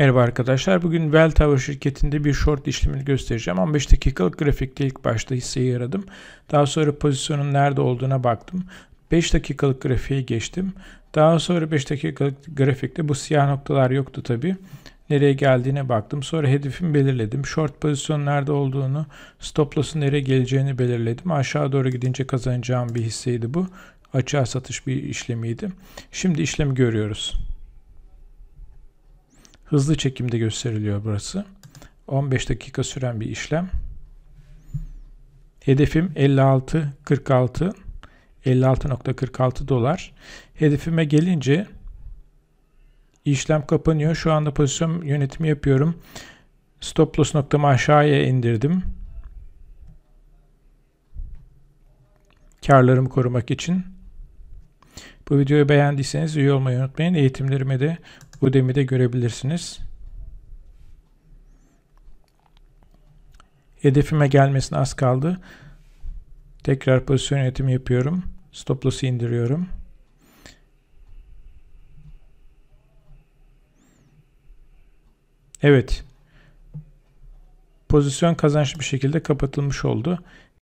Merhaba arkadaşlar. Bugün Welltower şirketinde bir short işlemini göstereceğim. 15 dakikalık grafikte ilk başta hisseyi aradım. Daha sonra pozisyonun nerede olduğuna baktım. 5 dakikalık grafiğe geçtim. Daha sonra 5 dakikalık grafikte bu siyah noktalar yoktu tabi. Nereye geldiğine baktım. Sonra hedefimi belirledim. Short pozisyonun nerede olduğunu, stop loss'un nereye geleceğini belirledim. Aşağı doğru gidince kazanacağım bir hisseydi bu. Açığa satış bir işlemiydi. Şimdi işlemi görüyoruz. Hızlı çekimde gösteriliyor burası. 15 dakika süren bir işlem. Hedefim 56.46 56.46 dolar. Hedefime gelince işlem kapanıyor. Şu anda pozisyon yönetimi yapıyorum. Stop loss noktamı aşağıya indirdim. Karlarımı korumak için. Bu videoyu beğendiyseniz üye olmayı unutmayın. Eğitimlerimi de Udemy'de görebilirsiniz. Hedefime gelmesine az kaldı. Tekrar pozisyon yönetimi yapıyorum. Stop loss'u indiriyorum. Evet. Pozisyon kazançlı bir şekilde kapatılmış oldu.